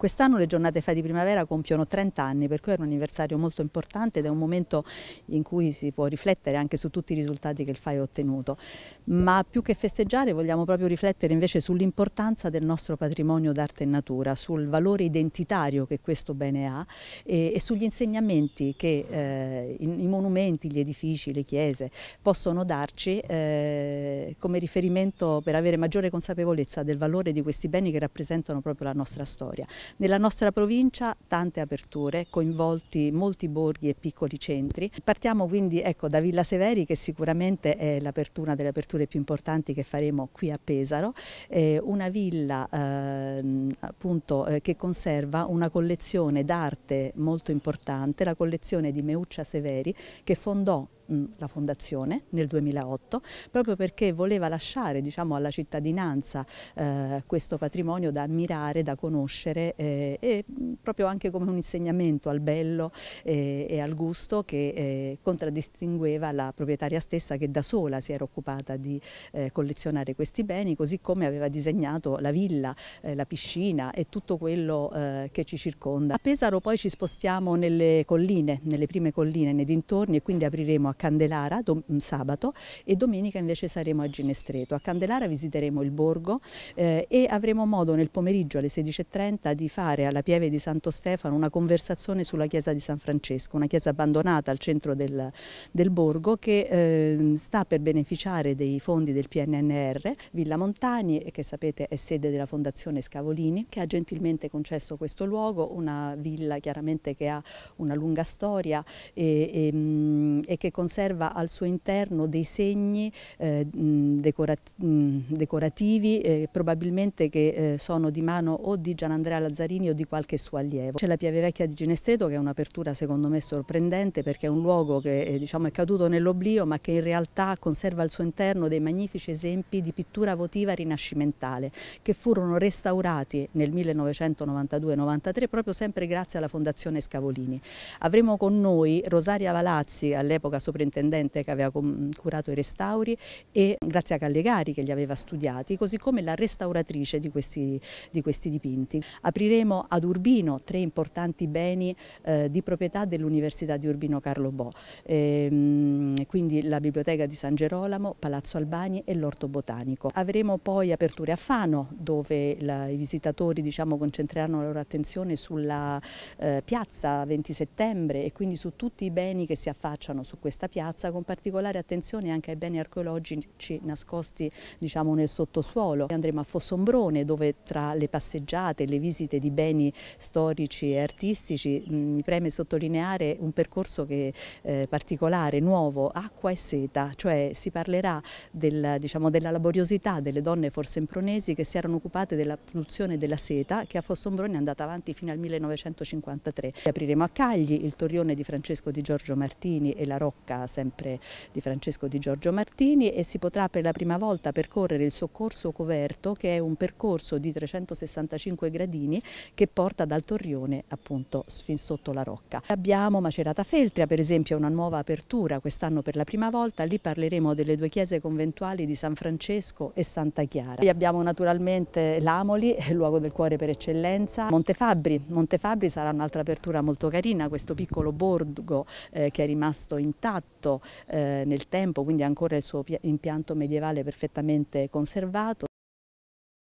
Quest'anno le giornate FA di primavera compiono 30 anni, per cui è un anniversario molto importante ed è un momento in cui si può riflettere anche su tutti i risultati che il FAI ha ottenuto. Ma più che festeggiare vogliamo proprio riflettere invece sull'importanza del nostro patrimonio d'arte e natura, sul valore identitario che questo bene ha e, e sugli insegnamenti che eh, i, i, monumenti, gli edifici, le chiese possono darci eh, come riferimento per avere maggiore consapevolezza del valore di questi beni che rappresentano proprio la nostra storia. Nella nostra provincia tante aperture, coinvolti molti borghi e piccoli centri. Partiamo quindi ecco, da Villa Severi che sicuramente è l'apertura delle aperture più importanti che faremo qui a Pesaro, è una villa eh, appunto, eh, che conserva una collezione d'arte molto importante, la collezione di Meuccia Severi che fondò mm, la fondazione nel 2008 proprio perché voleva lasciare diciamo, alla cittadinanza eh, questo patrimonio da ammirare, da conoscere eh, e mm, proprio anche come un insegnamento al bello eh, e al gusto che eh, contraddistingueva la proprietaria stessa che da sola si era occupata di eh, collezionare questi beni, così come aveva disegnato la villa, eh, la piscina e tutto quello che ci circonda. A Pesaro poi ci spostiamo nelle colline, nelle prime colline, nei dintorni e quindi apriremo a Candelara mm, sabato e domenica invece saremo a Ginestreto. A Candelara visiteremo il borgo eh, e avremo modo nel pomeriggio alle 16.30 di di fare alla Pieve di Santo Stefano una conversazione sulla chiesa di San Francesco, una chiesa abbandonata al centro del, del borgo che eh, sta per beneficiare dei fondi del PNNR, Villa Montani che sapete è sede della Fondazione Scavolini che ha gentilmente concesso questo luogo, una villa chiaramente che ha una lunga storia e, e, mm, e che conserva al suo interno dei segni eh, mm, decorati, mm, decorativi eh, probabilmente che eh, sono di mano o di Gianandrea Lazzarini o di qualche suo allievo. C'è la Piave Vecchia di Ginestreto che è un'apertura secondo me sorprendente perché è un luogo che eh, diciamo, è caduto nell'oblio ma che in realtà conserva al suo interno dei magnifici esempi di pittura votiva rinascimentale che furono restaurati nel 1992-93 proprio sempre grazie alla Fondazione Scavolini. Avremo con noi Rosaria Valazzi, all'epoca soprintendente che aveva curato i restauri e Grazia Callegari che li aveva studiati, così come la restauratrice di questi, di questi dipinti. Apri apriremo ad Urbino tre importanti beni eh, di proprietà dell'Università di Urbino Carlo Bo, ehm, quindi la Biblioteca di San Gerolamo, Palazzo Albani e l'Orto Botanico. Avremo poi aperture a Fano dove la, i visitatori diciamo, concentreranno la loro attenzione sulla eh, piazza 20 settembre e quindi su tutti i beni che si affacciano su questa piazza con particolare attenzione anche ai beni archeologici nascosti diciamo, nel sottosuolo. Andremo a Fossombrone dove tra le passeggiate e le visite visite di beni storici e artistici, mm, mi preme sottolineare un percorso che, eh, particolare, nuovo, acqua e seta, cioè si parlerà del, diciamo, della laboriosità delle donne forse forsombronesi che si erano occupate della produzione della seta che a Fossombrone è andata avanti fino al 1953. Apriremo a Cagli il torrione di Francesco di Giorgio Martini e la rocca sempre di Francesco di Giorgio Martini e si potrà per la prima volta percorrere il soccorso coverto che è un percorso di 365 gradini che porta dal torrione appunto fin sotto la rocca. Abbiamo Macerata Feltria per esempio una nuova apertura quest'anno per la prima volta, lì parleremo delle due chiese conventuali di San Francesco e Santa Chiara. Lì abbiamo naturalmente l'Amoli, luogo del cuore per eccellenza, Montefabbri, Montefabbri sarà un'altra apertura molto carina, questo piccolo borgo eh, che è rimasto intatto eh, nel tempo, quindi ancora il suo impianto medievale perfettamente conservato.